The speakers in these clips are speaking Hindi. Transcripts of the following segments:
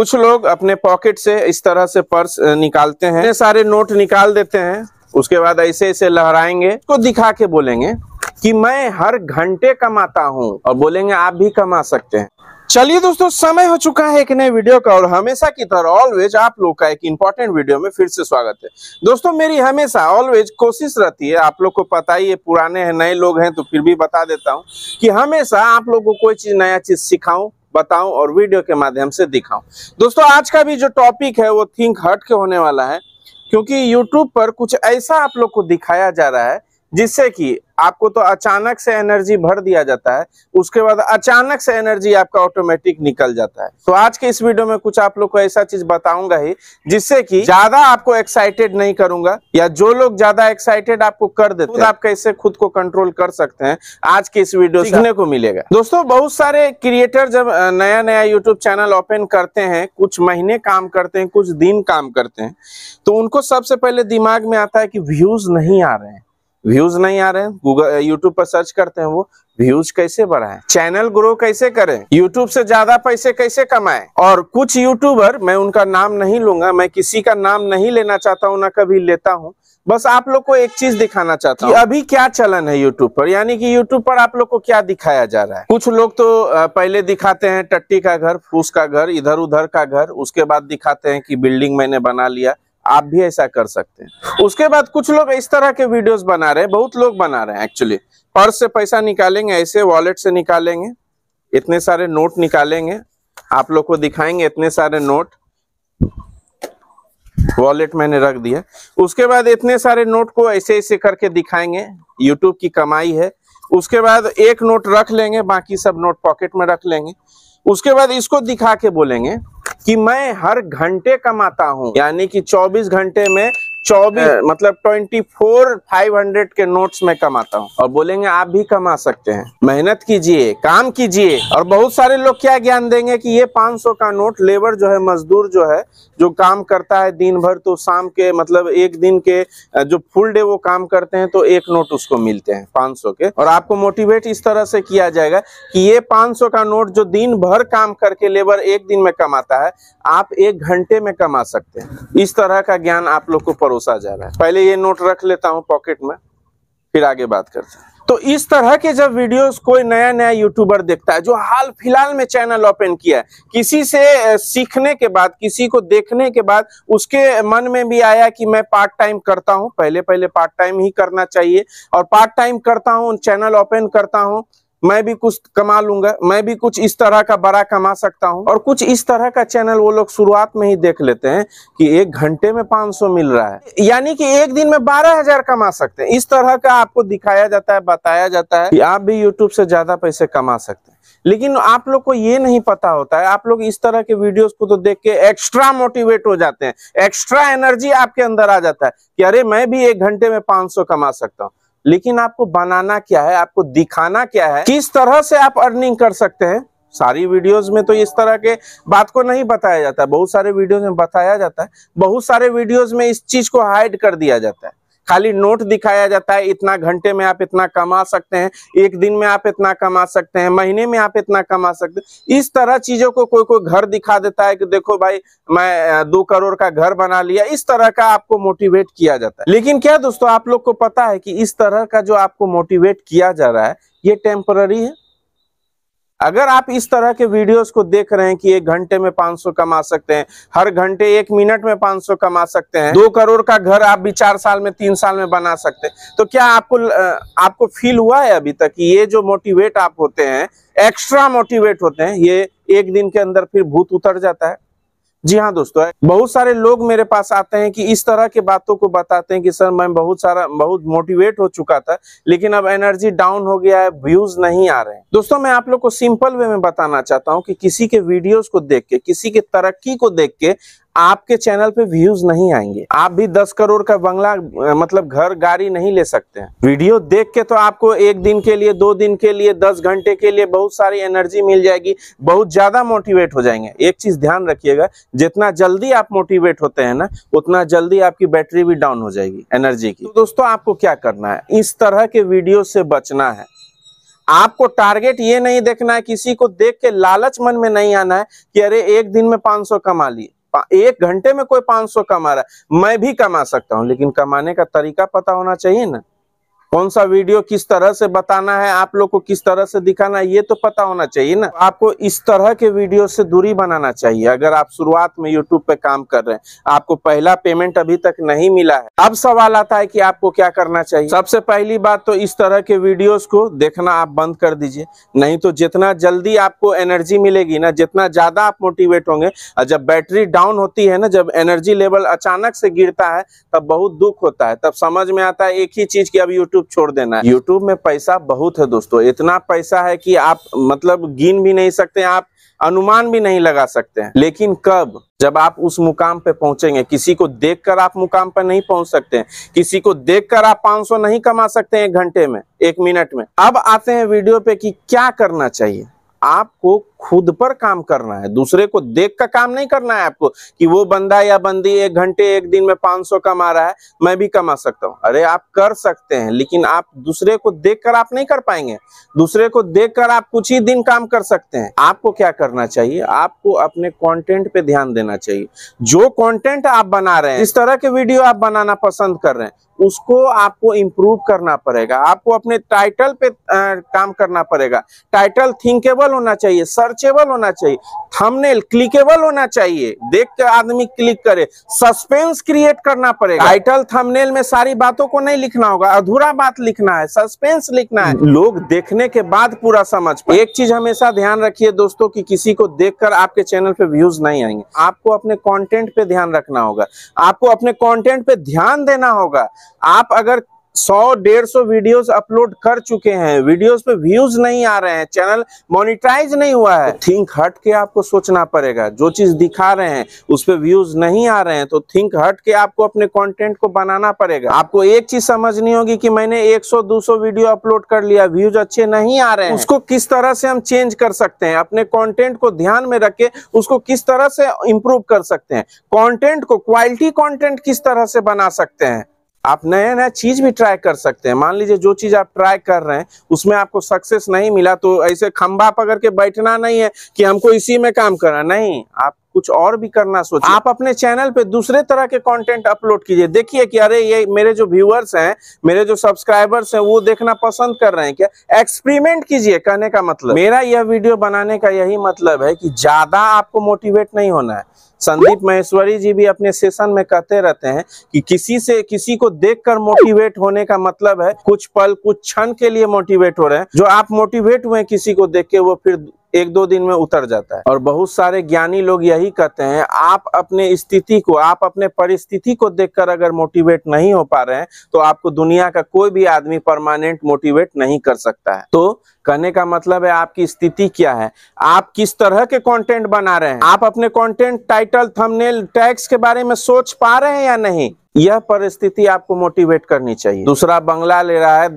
कुछ लोग अपने पॉकेट से इस तरह से पर्स निकालते हैं सारे नोट निकाल देते हैं उसके बाद ऐसे ऐसे लहराएंगे तो दिखा के बोलेंगे कि मैं हर घंटे कमाता हूं और बोलेंगे आप भी कमा सकते हैं चलिए दोस्तों समय हो चुका है एक नए वीडियो का और हमेशा की तरह ऑलवेज आप लोग का एक इम्पोर्टेंट वीडियो में फिर से स्वागत है दोस्तों मेरी हमेशा ऑलवेज कोशिश रहती है आप लोग को पता ही है पुराने हैं नए लोग हैं तो फिर भी बता देता हूँ कि हमेशा आप लोग को कोई चीज नया चीज सिखाऊं बताऊं और वीडियो के माध्यम से दिखाऊं दोस्तों आज का भी जो टॉपिक है वो थिंक हट के होने वाला है क्योंकि यूट्यूब पर कुछ ऐसा आप लोग को दिखाया जा रहा है जिससे कि आपको तो अचानक से एनर्जी भर दिया जाता है उसके बाद अचानक से एनर्जी आपका ऑटोमेटिक निकल जाता है तो आज के इस वीडियो में कुछ आप लोग को ऐसा चीज बताऊंगा ही जिससे कि ज्यादा आपको एक्साइटेड नहीं करूंगा या जो लोग ज्यादा एक्साइटेड आपको कर देते हैं आप कैसे खुद को कंट्रोल कर सकते हैं आज के इस वीडियो सीखने को मिलेगा दोस्तों बहुत सारे क्रिएटर जब नया नया यूट्यूब चैनल ओपन करते हैं कुछ महीने काम करते हैं कुछ दिन काम करते हैं तो उनको सबसे पहले दिमाग में आता है कि व्यूज नहीं आ रहे हैं व्यूज नहीं आ रहे हैं गूगल यूट्यूब uh, पर सर्च करते हैं वो व्यूज कैसे बढ़ाए चैनल ग्रो कैसे करें यूट्यूब से ज्यादा पैसे कैसे कमाएं और कुछ यूट्यूबर मैं उनका नाम नहीं लूंगा मैं किसी का नाम नहीं लेना चाहता हूँ ना कभी लेता हूँ बस आप लोग को एक चीज दिखाना चाहता हूँ अभी क्या चलन है यूट्यूब पर यानी कि यूट्यूब पर आप लोग को क्या दिखाया जा रहा है कुछ लोग तो uh, पहले दिखाते हैं टट्टी का घर फूस का घर इधर उधर का घर उसके बाद दिखाते हैं कि बिल्डिंग मैंने बना लिया आप भी ऐसा कर सकते हैं उसके बाद कुछ लोग इस तरह के वीडियोस बना रहे हैं बहुत लोग बना रहे हैं एक्चुअली पर्स से पैसा निकालेंगे ऐसे वॉलेट से निकालेंगे इतने सारे नोट निकालेंगे आप लोग को दिखाएंगे इतने सारे नोट वॉलेट मैंने रख दिया उसके बाद इतने सारे नोट को ऐसे ऐसे करके दिखाएंगे यूट्यूब की कमाई है उसके बाद एक नोट रख लेंगे बाकी सब नोट पॉकेट में रख लेंगे उसके बाद इसको दिखा के बोलेंगे कि मैं हर घंटे कमाता हूँ यानी कि 24 घंटे में 24 हाँ। मतलब 24 500 के नोट्स में कमाता हूँ और बोलेंगे आप भी कमा सकते हैं मेहनत कीजिए काम कीजिए और बहुत सारे लोग क्या ज्ञान देंगे कि ये 500 का नोट लेबर जो है मजदूर जो है जो काम करता है दिन भर तो शाम के मतलब एक दिन के जो फुल डे वो काम करते हैं तो एक नोट उसको मिलते हैं सौ के और आपको मोटिवेट इस तरह से किया जाएगा कि ये सौ का नोट जो दिन भर काम करके लेबर एक दिन में कमाता है आप एक घंटे में कमा सकते हैं इस तरह का ज्ञान आप लोग को परोसा जा रहा है पहले ये नोट रख लेता हूँ पॉकेट में फिर आगे बात करते हैं तो इस तरह के जब वीडियोस कोई नया नया यूट्यूबर देखता है जो हाल फिलहाल में चैनल ओपन किया है किसी से सीखने के बाद किसी को देखने के बाद उसके मन में भी आया कि मैं पार्ट टाइम करता हूं पहले पहले पार्ट टाइम ही करना चाहिए और पार्ट टाइम करता हूं चैनल ओपन करता हूँ मैं भी कुछ कमा लूंगा मैं भी कुछ इस तरह का बड़ा कमा सकता हूं और कुछ इस तरह का चैनल वो लोग शुरुआत में ही देख लेते हैं कि एक घंटे में 500 मिल रहा है यानी कि एक दिन में 12000 कमा सकते हैं इस तरह का आपको दिखाया जाता है बताया जाता है कि आप भी यूट्यूब से ज्यादा पैसे कमा सकते हैं लेकिन आप लोग को ये नहीं पता होता है आप लोग इस तरह के वीडियोस को तो देख के एक्स्ट्रा मोटिवेट हो जाते हैं एक्स्ट्रा एनर्जी आपके अंदर आ जाता है कि अरे मैं भी एक घंटे में 500 कमा सकता हूँ लेकिन आपको बनाना क्या है आपको दिखाना क्या है किस तरह से आप अर्निंग कर सकते हैं सारी वीडियोस में तो इस तरह के बात को नहीं बताया जाता है बहुत सारे वीडियोस में बताया जाता है बहुत सारे वीडियोस में इस चीज को हाइड कर दिया जाता है खाली नोट दिखाया जाता है इतना घंटे में आप इतना कमा सकते हैं एक दिन में आप इतना कमा सकते हैं महीने में आप इतना कमा सकते हैं इस तरह चीजों को कोई कोई घर दिखा देता है कि देखो भाई मैं दो करोड़ का घर बना लिया इस तरह का आपको मोटिवेट किया जाता है लेकिन क्या दोस्तों आप लोग को पता है कि इस तरह का जो आपको मोटिवेट किया जा रहा है ये टेम्पररी है अगर आप इस तरह के वीडियोस को देख रहे हैं कि एक घंटे में 500 कमा सकते हैं हर घंटे एक मिनट में 500 कमा सकते हैं दो करोड़ का घर आप भी चार साल में तीन साल में बना सकते हैं तो क्या आपको आपको फील हुआ है अभी तक कि ये जो मोटिवेट आप होते हैं एक्स्ट्रा मोटिवेट होते हैं ये एक दिन के अंदर फिर भूत उतर जाता है जी हाँ दोस्तों बहुत सारे लोग मेरे पास आते हैं कि इस तरह के बातों को बताते हैं कि सर मैं बहुत सारा बहुत मोटिवेट हो चुका था लेकिन अब एनर्जी डाउन हो गया है व्यूज नहीं आ रहे हैं दोस्तों मैं आप लोग को सिंपल वे में बताना चाहता हूँ कि किसी के वीडियोस को देख के किसी के तरक्की को देख के आपके चैनल पे व्यूज नहीं आएंगे आप भी 10 करोड़ का बंगला मतलब घर गाड़ी नहीं ले सकते हैं वीडियो देख के तो आपको एक दिन के लिए दो दिन के लिए दस घंटे के लिए बहुत सारी एनर्जी मिल जाएगी बहुत ज्यादा मोटिवेट हो जाएंगे एक चीज ध्यान रखिएगा जितना जल्दी आप मोटिवेट होते हैं ना उतना जल्दी आपकी बैटरी भी डाउन हो जाएगी एनर्जी की तो दोस्तों आपको क्या करना है इस तरह के वीडियो से बचना है आपको टारगेट ये नहीं देखना है किसी को देख के लालच मन में नहीं आना है कि अरे एक दिन में 500 कमा लिए एक घंटे में कोई 500 कमा रहा है मैं भी कमा सकता हूं लेकिन कमाने का तरीका पता होना चाहिए ना कौन सा वीडियो किस तरह से बताना है आप लोग को किस तरह से दिखाना है ये तो पता होना चाहिए ना आपको इस तरह के वीडियो से दूरी बनाना चाहिए अगर आप शुरुआत में यूट्यूब पे काम कर रहे हैं आपको पहला पेमेंट अभी तक नहीं मिला है अब सवाल आता है कि आपको क्या करना चाहिए सबसे पहली बात तो इस तरह के वीडियो को देखना आप बंद कर दीजिए नहीं तो जितना जल्दी आपको एनर्जी मिलेगी ना जितना ज्यादा आप मोटिवेट होंगे और जब बैटरी डाउन होती है ना जब एनर्जी लेवल अचानक से गिरता है तब बहुत दुख होता है तब समझ में आता है एक ही चीज की अब यूट्यूब यूट्यूब छोड़ देना यूट्यूब में पैसा बहुत है दोस्तों इतना पैसा है कि आप मतलब गिन भी नहीं सकते आप अनुमान भी नहीं लगा सकते हैं लेकिन कब जब आप उस मुकाम पे पहुंचेंगे किसी को देखकर आप मुकाम पर नहीं पहुंच सकते हैं किसी को देखकर आप 500 नहीं कमा सकते हैं एक घंटे में एक मिनट में अब आते हैं वीडियो पे कि क्या करना चाहिए आपको खुद पर काम करना है दूसरे को देख का काम नहीं करना है आपको कि वो बंदा या बंदी एक घंटे एक दिन में 500 कमा रहा है मैं भी कमा सकता हूँ अरे आप कर सकते हैं लेकिन आप दूसरे को देखकर आप नहीं कर पाएंगे दूसरे को देखकर आप कुछ ही दिन काम कर सकते हैं आपको क्या करना चाहिए आपको अपने कॉन्टेंट पे ध्यान देना चाहिए जो कॉन्टेंट आप बना रहे हैं इस तरह के वीडियो आप बनाना पसंद कर रहे हैं उसको आपको इम्प्रूव करना पड़ेगा आपको अपने टाइटल पे आ, काम करना पड़ेगा टाइटल थिंकेबल होना चाहिए सर्चेबल होना चाहिए थंबनेल क्लिकेबल होना चाहिए देख के आदमी क्लिक करे सस्पेंस क्रिएट करना पड़ेगा टाइटल थंबनेल में सारी बातों को नहीं लिखना होगा अधूरा बात लिखना है सस्पेंस लिखना है लोग देखने के बाद पूरा समझ एक चीज हमेशा ध्यान रखिए दोस्तों कि किसी को देख आपके चैनल पे व्यूज नहीं आएंगे आपको अपने कॉन्टेंट पे ध्यान रखना होगा आपको अपने कॉन्टेंट पे ध्यान देना होगा आप अगर सौ डेढ़ सौ वीडियोस अपलोड कर चुके हैं वीडियोस पे व्यूज नहीं आ रहे हैं चैनल मोनिटाइज नहीं हुआ है थिंक हट के आपको सोचना पड़ेगा जो चीज दिखा रहे हैं उस पर व्यूज नहीं आ रहे हैं तो थिंक हट के आपको अपने कंटेंट को बनाना पड़ेगा आपको एक चीज समझनी होगी कि मैंने 100 200 वीडियो अपलोड कर लिया व्यूज अच्छे नहीं आ रहे हैं उसको किस तरह से हम चेंज कर सकते हैं अपने कॉन्टेंट को ध्यान में रख के उसको किस तरह से इम्प्रूव कर सकते हैं कॉन्टेंट को क्वालिटी कॉन्टेंट किस तरह से बना सकते हैं आप नया नया चीज भी ट्राई कर सकते हैं मान लीजिए जो चीज आप ट्राई कर रहे हैं उसमें आपको सक्सेस नहीं मिला तो ऐसे खंबा पकड़ के बैठना नहीं है कि हमको इसी में काम करना नहीं आप कुछ और भी करना सोचिए आप अपने चैनल पे दूसरे तरह के कंटेंट अपलोड कीजिए देखिए कि अरे ये मेरे जो व्यूअर्स हैं मेरे जो सब्सक्राइबर्स हैं वो देखना पसंद कर रहे हैं क्या एक्सपेरिमेंट कीजिए कहने का मतलब मेरा यह वीडियो बनाने का यही मतलब है कि ज्यादा आपको मोटिवेट नहीं होना है संदीप महेश्वरी जी भी अपने सेशन में कहते रहते हैं कि किसी से किसी को देखकर मोटिवेट होने का मतलब है कुछ पल कुछ क्षण के लिए मोटिवेट हो रहे हैं जो आप मोटिवेट हुए किसी को देख के वो फिर एक दो दिन में उतर जाता है और बहुत सारे ज्ञानी लोग यही कहते हैं आप अपने स्थिति को आप अपने परिस्थिति को देखकर अगर मोटिवेट नहीं हो पा रहे हैं तो आपको दुनिया का कोई भी आदमी परमानेंट मोटिवेट नहीं कर सकता है तो कहने का मतलब है आपकी स्थिति क्या है आप किस तरह के कंटेंट बना रहे हैं आप अपने कंटेंट टाइटल थंबनेल टैक्स के बारे में सोच पा रहे हैं या नहीं यह परिस्थिति आपको मोटिवेट करनी चाहिए दूसरा बंगला ले रहा है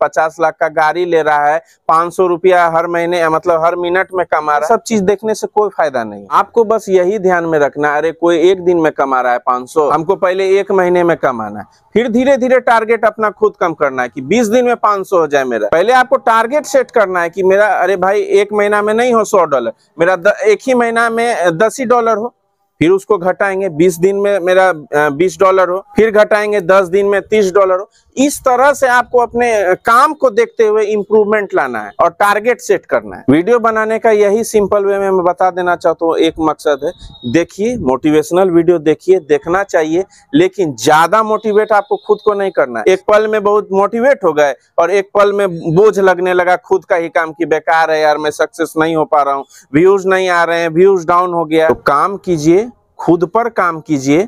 पचास लाख का गाड़ी ले रहा है पाँच सौ रुपया हर महीने मतलब हर मिनट में कमा रहा है सब चीज देखने से कोई फायदा नहीं आपको बस यही ध्यान में रखना अरे कोई एक दिन में कमा रहा है पाँच सौ हमको पहले एक महीने में कमाना है फिर धीरे धीरे टारगेट अपना खुद कम करना है की बीस दिन में पांच हो जाए मेरा पहले आपको टारगेट सेट करना है की मेरा अरे भाई एक महीना में नहीं हो सौ डॉलर मेरा एक ही महीना में दस ही डॉलर हो फिर उसको घटाएंगे 20 दिन में मेरा 20 डॉलर हो फिर घटाएंगे 10 दिन में 30 डॉलर हो इस तरह से आपको अपने काम को देखते हुए इम्प्रूवमेंट लाना है और टारगेट सेट करना है वीडियो बनाने का यही सिंपल वे में मैं बता देना चाहता हूँ एक मकसद है देखिए मोटिवेशनल वीडियो देखिए देखना चाहिए लेकिन ज्यादा मोटिवेट आपको खुद को नहीं करना है एक पल में बहुत मोटिवेट हो गए और एक पल में बोझ लगने लगा खुद का ही काम की बेकार है यार मैं सक्सेस नहीं हो पा रहा हूँ व्यूज नहीं आ रहे हैं व्यूज डाउन हो गया तो काम कीजिए खुद पर काम कीजिए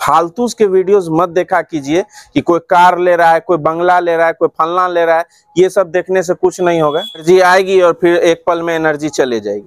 फालतू के वीडियोस मत देखा कीजिए कि कोई कार ले रहा है कोई बंगला ले रहा है कोई फलना ले रहा है ये सब देखने से कुछ नहीं होगा एनर्जी आएगी और फिर एक पल में एनर्जी चले जाएगी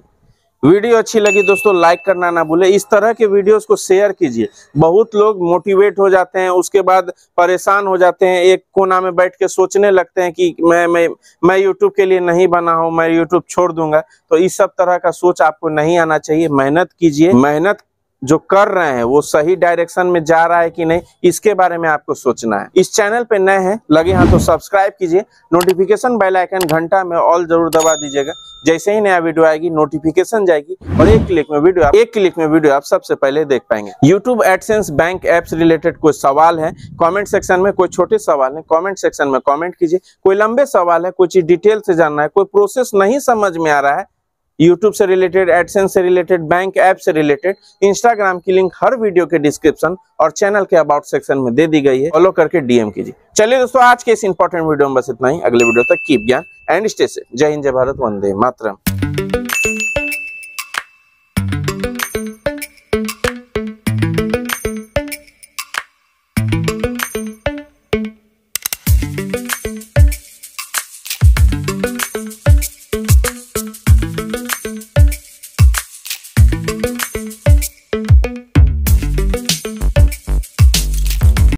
वीडियो अच्छी लगी दोस्तों लाइक करना ना भूले इस तरह के वीडियोस को शेयर कीजिए बहुत लोग मोटिवेट हो जाते हैं उसके बाद परेशान हो जाते हैं एक कोना में बैठ के सोचने लगते हैं कि मैं मैं मैं यूट्यूब के लिए नहीं बना हूं मैं यूट्यूब छोड़ दूंगा तो इस सब तरह का सोच आपको नहीं आना चाहिए मेहनत कीजिए मेहनत जो कर रहे हैं वो सही डायरेक्शन में जा रहा है कि नहीं इसके बारे में आपको सोचना है इस चैनल पे नए हैं लगे हाँ तो सब्सक्राइब कीजिए नोटिफिकेशन बेल आइकन घंटा में ऑल जरूर दबा दीजिएगा जैसे ही नया वीडियो आएगी नोटिफिकेशन जाएगी और एक क्लिक में वीडियो आप, एक क्लिक में वीडियो आप सबसे पहले देख पाएंगे YouTube AdSense bank apps related कोई सवाल है कॉमेंट सेक्शन में कोई छोटे सवाल है कॉमेंट सेक्शन में कॉमेंट कीजिए कोई लंबे सवाल है कोई चीज डिटेल से जानना है कोई प्रोसेस नहीं समझ में आ रहा है यूट्यूब से रिलेटेड एडसेंस से रिलेटेड बैंक ऐप से रिलेटेड इंस्टाग्राम की लिंक हर वीडियो के डिस्क्रिप्शन और चैनल के अबाउट सेक्शन में दे दी गई है फॉलो करके डीएम कीजिए चलिए दोस्तों आज के इस इंपॉर्टेंट वीडियो में बस इतना ही अगले वीडियो तक कीप ज्ञान एंड स्टेशन जय हिंद जय भारत वंदे मातरम